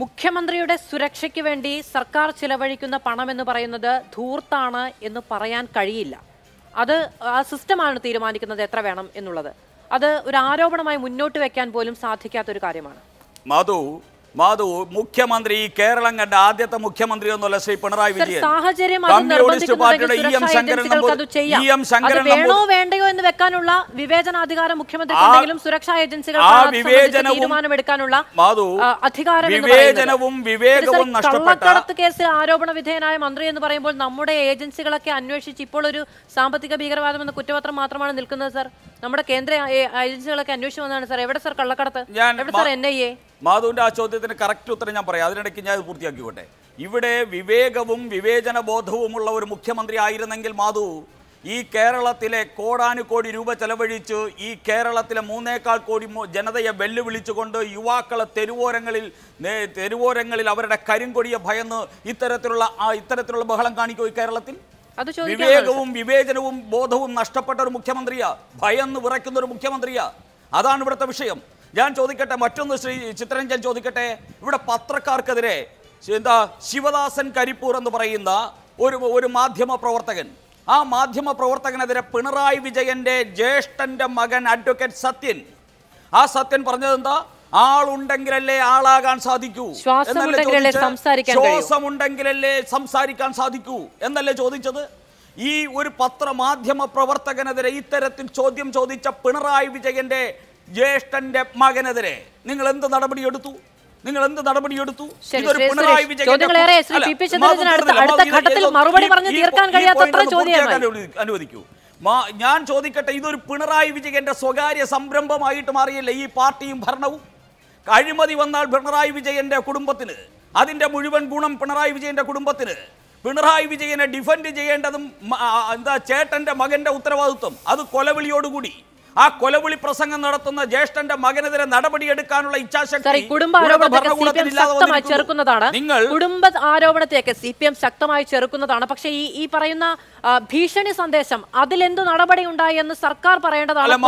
മുഖ്യമന്ത്രിയുടെ സുരക്ഷയ്ക്ക് വേണ്ടി സർക്കാർ ചിലവഴിക്കുന്ന പണം എന്ന് പറയുന്നത് ധൂർത്താണ് എന്ന് പറയാൻ കഴിയില്ല അത് ആ സിസ്റ്റമാണ് തീരുമാനിക്കുന്നത് എത്ര വേണം എന്നുള്ളത് അത് ഒരു ആരോപണമായി മുന്നോട്ട് വെക്കാൻ പോലും സാധിക്കാത്തൊരു കാര്യമാണ് മാധവ് മാധു മുഖ്യമന്ത്രി ഈ കേരളം കണ്ട ആദ്യത്തെ മുഖ്യമന്ത്രി ഒന്നുമല്ല ശ്രീ പിണറായി വിജയൻ കമ്മ്യൂണിസ്റ്റ് പാർട്ടിയുടെ E M Sankaran E M Sankaran വേണോ വേണ്ടയോ എന്ന് വെക്കാനുള്ള വിവേചനാധികാരം മുഖ്യമന്ത്രിക്കും സുരക്ഷാ ഏജൻസികൾ ആ വിവേചനവും തീരുമാനമെടുക്കാനുള്ള വിവേചനവും വിവേകവും നഷ്ടപ്പെട്ട കേസിൽ ആരോപണ വിധേയനായ മന്ത്രി എന്ന് പറയുമ്പോൾ നമ്മുടെ ഏജൻസികളൊക്കെ അന്വേഷിച്ച് ഇപ്പോൾ ഒരു സാമ്പത്തിക ഭീകരവാദം എന്ന കുറ്റപത്രം മാത്രമാണ് നിൽക്കുന്നത് സർ നമ്മുടെ കേന്ദ്ര ഏജൻസികളൊക്കെ അന്വേഷിച്ചു വന്നതാണ് സർ എവിടെ സർ കള്ളക്കടത്ത് എവിടെ സർ എൻ ഐ എ മാധുവിൻ്റെ ആ ചോദ്യത്തിന് കറക്റ്റ് ഉത്തരം ഞാൻ പറയാം അതിനിടയ്ക്ക് ഞാൻ പൂർത്തിയാക്കിക്കോട്ടെ ഇവിടെ വിവേകവും വിവേചന ബോധവുമുള്ള ഒരു മുഖ്യമന്ത്രി ആയിരുന്നെങ്കിൽ മാധു ഈ കേരളത്തിലെ കോടാനുകോടി രൂപ ചെലവഴിച്ച് ഈ കേരളത്തിലെ മൂന്നേക്കാൾ കോടി ജനതയെ വെല്ലുവിളിച്ചുകൊണ്ട് യുവാക്കളെ തെരുവോരങ്ങളിൽ തെരുവോരങ്ങളിൽ അവരുടെ കരിങ്കൊടിയെ ഭയന്ന് ഇത്തരത്തിലുള്ള ആ ഇത്തരത്തിലുള്ള ബഹളം കാണിക്കും ഈ കേരളത്തിൽ വിവേകവും വിവേചനവും ബോധവും നഷ്ടപ്പെട്ട ഒരു മുഖ്യമന്ത്രിയാ ഭയന്ന് വിറയ്ക്കുന്ന ഒരു മുഖ്യമന്ത്രിയാ അതാണ് ഇവിടുത്തെ വിഷയം ഞാൻ ചോദിക്കട്ടെ മറ്റൊന്ന് ശ്രീ ചിത്രരഞ്ജൻ ചോദിക്കട്ടെ ഇവിടെ പത്രക്കാർക്കെതിരെ എന്താ ശിവദാസൻ കരിപ്പൂർ എന്ന് പറയുന്ന ഒരു ഒരു മാധ്യമ പ്രവർത്തകൻ ആ മാധ്യമ പ്രവർത്തകനെതിരെ പിണറായി വിജയന്റെ ജ്യേഷ്ഠന്റെ മകൻ അഡ്വക്കേറ്റ് സത്യൻ ആ സത്യൻ പറഞ്ഞത് എന്താ ആളുണ്ടെങ്കിലല്ലേ ആളാകാൻ സാധിക്കൂ ശ്വാസമുണ്ടെങ്കിലല്ലേ സംസാരിക്കാൻ സാധിക്കൂ എന്നല്ലേ ചോദിച്ചത് ഈ ഒരു പത്രമാധ്യമ പ്രവർത്തകനെതിരെ ഇത്തരത്തിൽ ചോദ്യം ചോദിച്ച പിണറായി വിജയന്റെ ജ്യേഷ്ഠന്റെ മകനെതിരെ നിങ്ങൾ എന്ത് നടപടിയെടുത്തു നിങ്ങൾ എന്ത് നടപടിയെടുത്തു ഇതൊരു പിണറായി അനുവദിക്കൂ ഞാൻ ചോദിക്കട്ടെ ഇതൊരു പിണറായി വിജയന്റെ സ്വകാര്യ സംരംഭമായിട്ട് മാറിയില്ല ഈ പാർട്ടിയും ഭരണവും അഴിമതി വന്നാൽ പിണറായി വിജയന്റെ കുടുംബത്തിന് അതിന്റെ മുഴുവൻ ഗുണം പിണറായി വിജയന്റെ കുടുംബത്തിന് പിണറായി വിജയനെ ഡിഫൻഡ് ചെയ്യേണ്ടതും എന്താ ചേട്ടന്റെ മകന്റെ ഉത്തരവാദിത്വം അത് കൊലവിളിയോടുകൂടി ആ കൊലവിളി പ്രസംഗം നടത്തുന്ന ജ്യേഷ്ഠന്റെ മകനെതിരെ നടപടിയെടുക്കാനുള്ള ഇച്ഛാശക്തി കുടുംബ ചെറുക്കുന്നതാണ് നിങ്ങൾ കുടുംബ ആരോപണത്തെയൊക്കെ സി പി എം ശക്തമായി ചെറുക്കുന്നതാണ് പക്ഷേ ഈ ഈ പറയുന്ന ഭീഷണി സന്ദേശം അതിലെന്ത് നടപടി ഉണ്ടായി എന്ന് സർക്കാർ പറയേണ്ടതാണ്